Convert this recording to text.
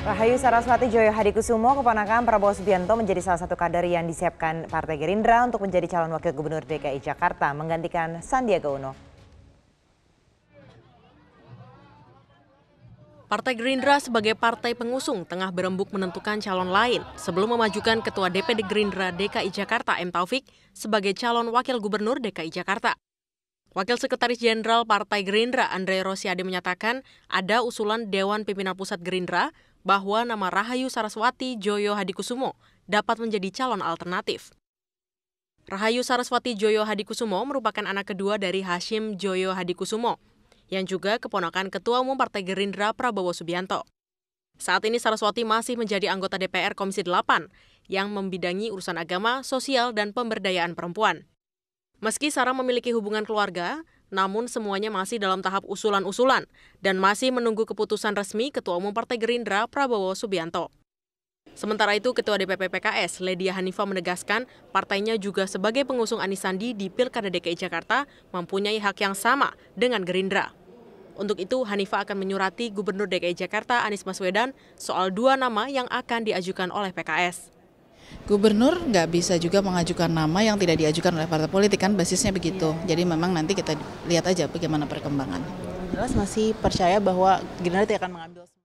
Rahayu Saraswati Joyo Hadikusumo, keponakan Prabowo Subianto menjadi salah satu kader yang disiapkan Partai Gerindra untuk menjadi calon wakil gubernur DKI Jakarta menggantikan Sandiaga Uno. Partai Gerindra sebagai partai pengusung tengah berembuk menentukan calon lain sebelum memajukan Ketua DPD Gerindra DKI Jakarta M. Taufik sebagai calon wakil gubernur DKI Jakarta. Wakil Sekretaris Jenderal Partai Gerindra Andre Rosiade menyatakan ada usulan Dewan Pimpinan Pusat Gerindra bahwa nama Rahayu Saraswati Joyo Hadikusumo dapat menjadi calon alternatif. Rahayu Saraswati Joyo Hadikusumo merupakan anak kedua dari Hashim Joyo Hadikusumo, yang juga keponakan Ketua Umum Partai Gerindra Prabowo Subianto. Saat ini Saraswati masih menjadi anggota DPR Komisi 8 yang membidangi urusan agama, sosial, dan pemberdayaan perempuan. Meski Sarah memiliki hubungan keluarga, namun semuanya masih dalam tahap usulan-usulan dan masih menunggu keputusan resmi Ketua Umum Partai Gerindra Prabowo Subianto. Sementara itu, Ketua DPP PKS, Ledia Hanifa menegaskan partainya juga sebagai pengusung Anies Sandi di Pilkada DKI Jakarta mempunyai hak yang sama dengan Gerindra. Untuk itu, Hanifa akan menyurati Gubernur DKI Jakarta Anies Baswedan soal dua nama yang akan diajukan oleh PKS. Gubernur nggak bisa juga mengajukan nama yang tidak diajukan oleh partai politik kan basisnya begitu. Iya. Jadi memang nanti kita lihat aja bagaimana perkembangan. Jelas masih percaya bahwa Gerindra akan mengambil.